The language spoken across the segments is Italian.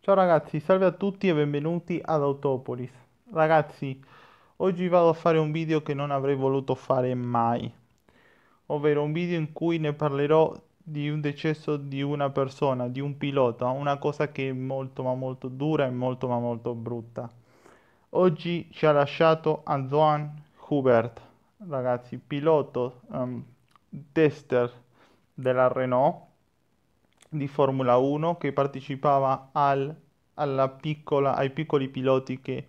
Ciao ragazzi, salve a tutti e benvenuti ad Autopolis. Ragazzi, oggi vado a fare un video che non avrei voluto fare mai, ovvero un video in cui ne parlerò di un decesso di una persona, di un pilota, una cosa che è molto ma molto dura e molto ma molto brutta. Oggi ci ha lasciato Antoine Hubert, ragazzi, piloto, um, tester della Renault di Formula 1 che partecipava al, piccola, ai piccoli piloti che,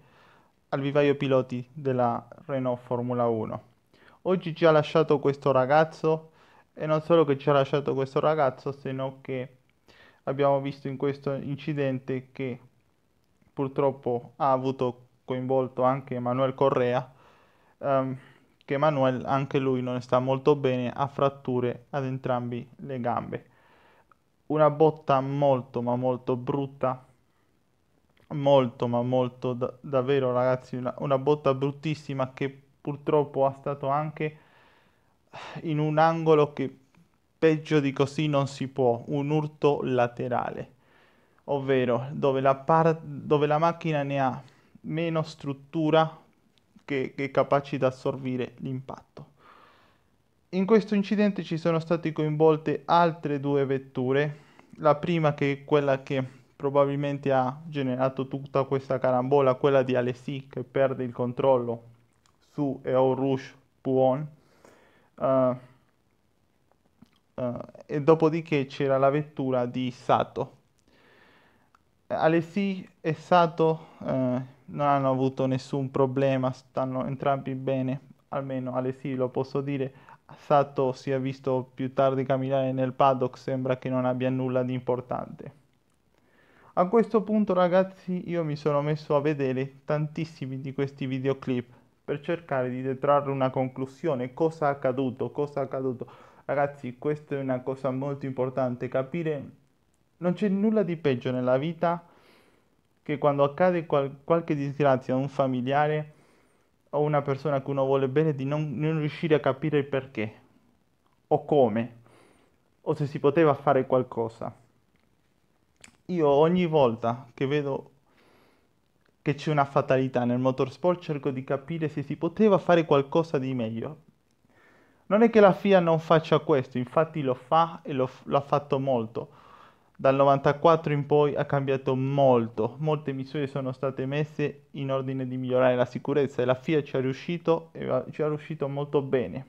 al vivaio piloti della Renault Formula 1. Oggi ci ha lasciato questo ragazzo e non solo che ci ha lasciato questo ragazzo, sino che abbiamo visto in questo incidente che purtroppo ha avuto coinvolto anche Manuel Correa, ehm, che Manuel anche lui non sta molto bene, ha fratture ad entrambi le gambe una botta molto ma molto brutta molto ma molto da davvero ragazzi una, una, botta bruttissima che purtroppo ha stato anche in un angolo che peggio di così non si può un urto laterale ovvero dove la, dove la macchina ne ha meno struttura che, che è capace di assorbire l'impatto in questo incidente ci sono state coinvolte altre due vetture, la prima che è quella che probabilmente ha generato tutta questa carambola, quella di Alessi che perde il controllo su Eorush Puon. Uh, uh, e dopodiché c'era la vettura di Sato. Alessi e Sato uh, non hanno avuto nessun problema, stanno entrambi bene, almeno Alessi lo posso dire Sato sia visto più tardi camminare nel paddock sembra che non abbia nulla di importante. A questo punto ragazzi io mi sono messo a vedere tantissimi di questi videoclip per cercare di detrarre una conclusione, cosa è accaduto, cosa è accaduto. Ragazzi questa è una cosa molto importante, capire non c'è nulla di peggio nella vita che quando accade qual- qualche disgrazia a un familiare o una persona che uno vuole bene di non, non riuscire a capire il perché o come o se si poteva fare qualcosa. Io ogni volta che vedo che c'è una fatalità nel motorsport cerco di capire se si poteva fare qualcosa di meglio. Non è che la FIA non faccia questo, infatti lo fa e lo, lo ha fatto molto dal 94 in poi ha cambiato molto, molte misure sono state messe in ordine di migliorare la sicurezza e la FIA ci è riuscito e ci è riuscito molto bene.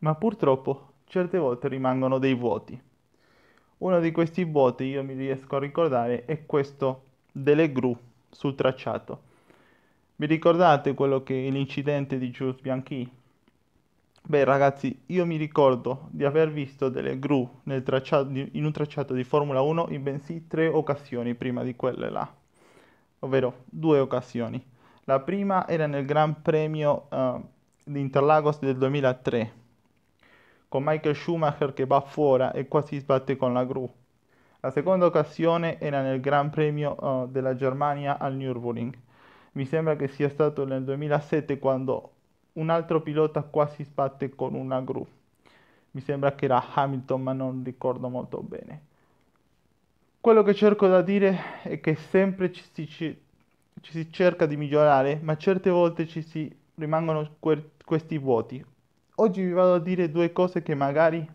Ma purtroppo certe volte rimangono dei vuoti. Uno di questi vuoti io mi riesco a ricordare è questo delle gru sul tracciato. Vi ricordate quello che l'incidente di Jules Bianchi Beh ragazzi, io mi ricordo di aver visto delle gru tracciato, in un tracciato di Formula 1 in bensì tre occasioni prima di quelle là, ovvero due occasioni. La prima era nel Gran Premio uh, di Interlagos del 2003, con Michael Schumacher che va fuori e quasi sbatte con la gru. La seconda occasione era nel Gran Premio uh, della Germania al Nürburgring. Mi sembra che sia stato nel 2007 quando un altro pilota qua si sbatte con una gru. Mi sembra che era Hamilton, ma non ricordo molto bene. Quello che cerco da dire è che sempre ci si, ci, ci si cerca di migliorare, ma certe volte ci si rimangono que- questi vuoti. Oggi vi vado a dire due cose che magari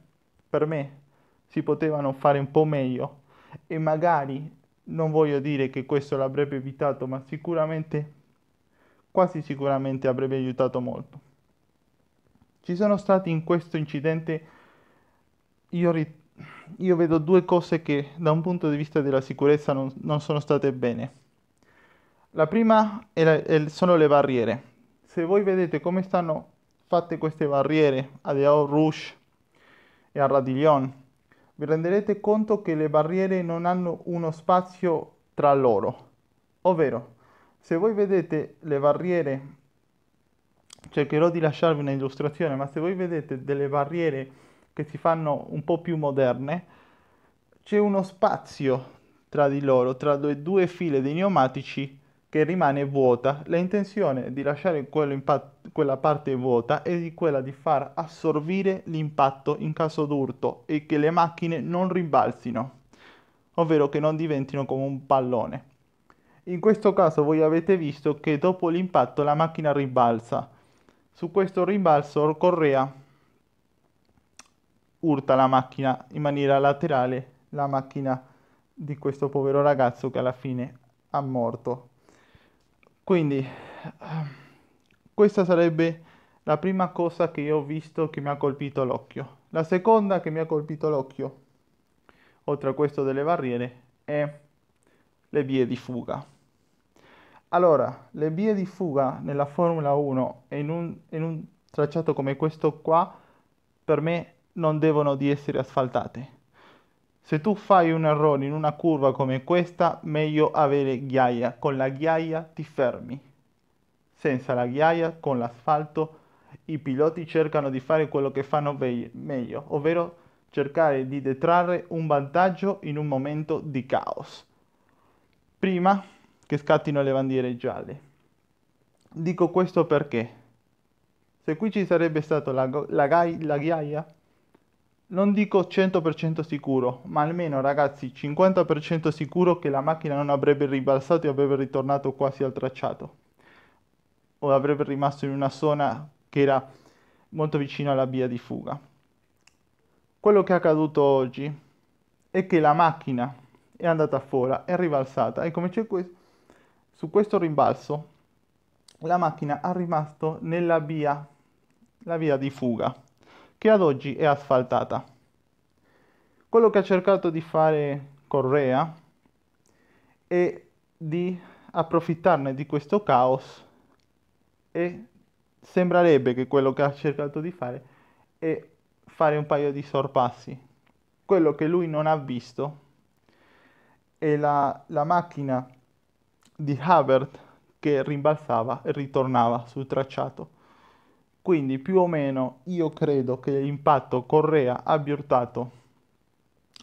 per me si potevano fare un po' meglio e magari non voglio dire che questo l'avrebbe evitato, ma sicuramente quasi sicuramente avrebbe aiutato molto. Ci sono stati in questo incidente, io, ri- io vedo due cose che da un punto di vista della sicurezza non, non sono state bene. La prima è la, è, sono le barriere. Se voi vedete come stanno fatte queste barriere a Deau Rouge e a Radiglion, vi renderete conto che le barriere non hanno uno spazio tra loro. Ovvero, se voi vedete le barriere cercherò di lasciarvi un'illustrazione ma se voi vedete delle barriere che si fanno un po' più moderne c'è uno spazio tra di loro tra le due file dei pneumatici che rimane vuota l'intenzione è di lasciare quella parte vuota è di quella di far assorbire l'impatto in caso d'urto e che le macchine non rimbalzino ovvero che non diventino come un pallone in questo caso voi avete visto che dopo l'impatto la macchina rimbalza. Su questo rimbalzo Correa urta la macchina in maniera laterale, la macchina di questo povero ragazzo che alla fine ha morto. Quindi questa sarebbe la prima cosa che io ho visto che mi ha colpito l'occhio. La seconda che mi ha colpito l'occhio, oltre a questo delle barriere, è le vie di fuga. Allora, le vie di fuga nella Formula 1 e in un, in un tracciato come questo qua, per me non devono di essere asfaltate. Se tu fai un errore in una curva come questa, meglio avere ghiaia. Con la ghiaia ti fermi. Senza la ghiaia, con l'asfalto, i piloti cercano di fare quello che fanno ve- meglio, ovvero cercare di detrarre un vantaggio in un momento di caos. Prima che scattino le bandiere gialle. Dico questo perché se qui ci sarebbe stata la, la, gai, la ghiaia, non dico 100% sicuro, ma almeno ragazzi 50% sicuro che la macchina non avrebbe ribalzato e avrebbe ritornato quasi al tracciato o avrebbe rimasto in una zona che era molto vicino alla via di fuga. Quello che è accaduto oggi è che la macchina è andata fuori, è ribalzata e come c'è questo su questo rimbalzo la macchina ha rimasto nella via, la via di fuga, che ad oggi è asfaltata. Quello che ha cercato di fare Correa è di approfittarne di questo caos e sembrerebbe che quello che ha cercato di fare è fare un paio di sorpassi. Quello che lui non ha visto è la, la macchina di Havert che rimbalzava e ritornava sul tracciato. Quindi più o meno io credo che l'impatto Correa abbia urtato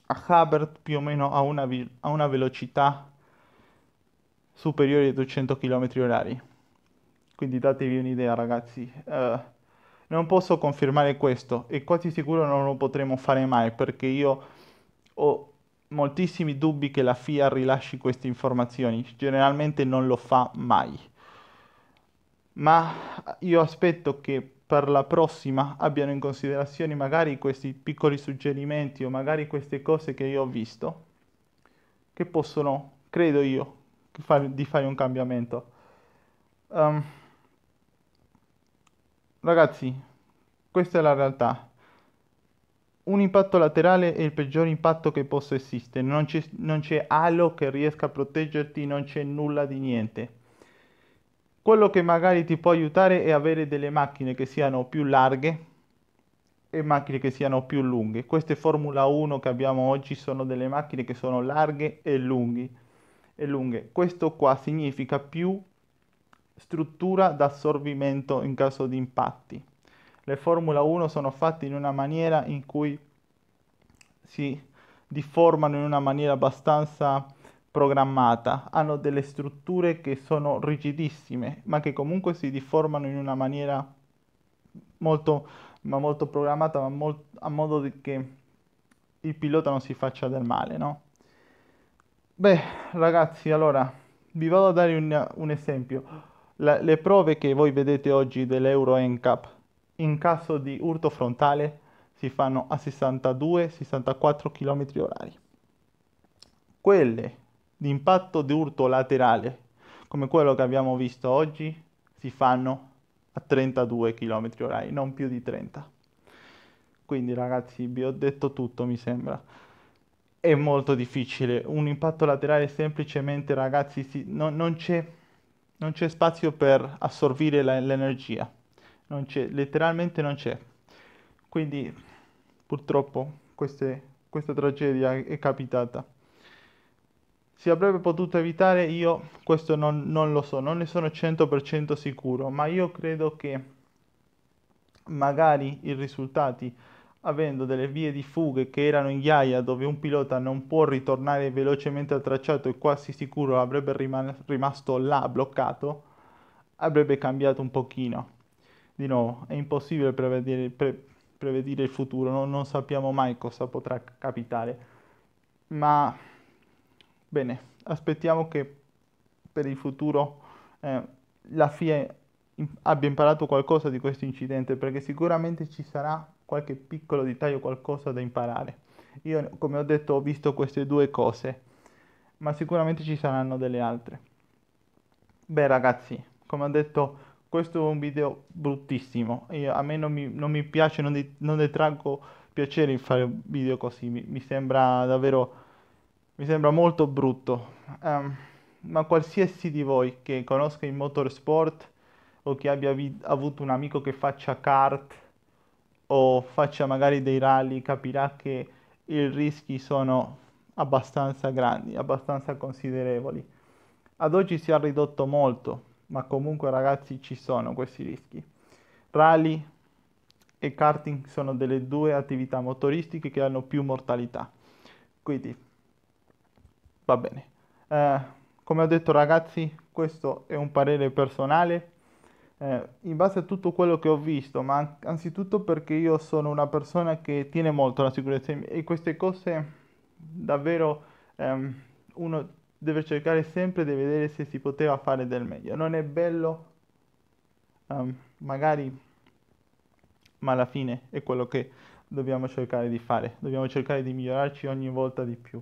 a Habert più o meno a una, a una velocità superiore ai 200 km h Quindi datevi un'idea ragazzi. Uh, non posso confermare questo e quasi sicuro non lo potremo fare mai perché io ho moltissimi dubbi che la FIA rilasci queste informazioni, generalmente non lo fa mai. Ma io aspetto che per la prossima abbiano in considerazione magari questi piccoli suggerimenti o magari queste cose che io ho visto, che possono, credo io, di fare un cambiamento. Um, ragazzi, questa è la realtà un impatto laterale è il peggior impatto che possa esistere, non c'è, non c'è halo che riesca a proteggerti, non c'è nulla di niente. Quello che magari ti può aiutare è avere delle macchine che siano più larghe e macchine che siano più lunghe. Queste Formula 1 che abbiamo oggi sono delle macchine che sono larghe e lunghi e lunghe. Questo qua significa più struttura d'assorbimento in caso di impatti le Formula 1 sono fatte in una maniera in cui si difformano in una maniera abbastanza programmata, hanno delle strutture che sono rigidissime, ma che comunque si difformano in una maniera molto, ma molto programmata, ma molt- a modo che il pilota non si faccia del male, no? Beh, ragazzi, allora vi vado a dare un, un esempio. La, le prove che voi vedete oggi dell'Euro NCAP in caso di urto frontale si fanno a 62-64 km orari. Quelle di impatto di urto laterale, come quello che abbiamo visto oggi, si fanno a 32 km orari, non più di 30. Quindi ragazzi vi ho detto tutto mi sembra. È molto difficile, un impatto laterale semplicemente ragazzi si, no, non, c'è, non c'è spazio per assorbire la, l'energia non c'è, letteralmente non c'è. Quindi purtroppo queste, questa tragedia è capitata. Si avrebbe potuto evitare, io questo non, non lo so, non ne sono 100% sicuro, ma io credo che magari i risultati avendo delle vie di fughe che erano in ghiaia dove un pilota non può ritornare velocemente al tracciato e quasi sicuro avrebbe rimasto là bloccato, avrebbe cambiato un pochino di nuovo, è impossibile prevedere, pre, prevedere il futuro, no? non sappiamo mai cosa potrà capitare. Ma bene, aspettiamo che per il futuro eh, la FIA abbia imparato qualcosa di questo incidente, perché sicuramente ci sarà qualche piccolo dettaglio, qualcosa da imparare. Io, come ho detto, ho visto queste due cose, ma sicuramente ci saranno delle altre. Beh ragazzi, come ho detto questo è un video bruttissimo, Io, a me non mi, non mi piace, non, di, non ne traggo piacere in fare un video così, mi, mi sembra davvero, mi sembra molto brutto. Um, ma qualsiasi di voi che conosca il motorsport o che abbia vi- avuto un amico che faccia kart o faccia magari dei rally capirà che i rischi sono abbastanza grandi, abbastanza considerevoli. Ad oggi si è ridotto molto, ma comunque ragazzi ci sono questi rischi. Rally e karting sono delle due attività motoristiche che hanno più mortalità. Quindi va bene. Eh, come ho detto ragazzi, questo è un parere personale. Eh, in base a tutto quello che ho visto, ma anzitutto perché io sono una persona che tiene molto la sicurezza e queste cose davvero ehm, uno deve cercare sempre di vedere se si poteva fare del meglio. Non è bello, um, magari, ma alla fine è quello che dobbiamo cercare di fare. Dobbiamo cercare di migliorarci ogni volta di più.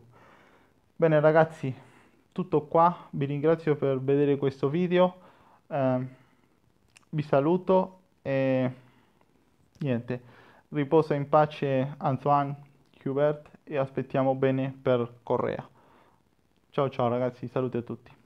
Bene ragazzi, tutto qua. Vi ringrazio per vedere questo video. Um, vi saluto e niente. Riposa in pace Antoine Hubert e aspettiamo bene per Correa. Ciao ciao ragazzi, saluti a tutti.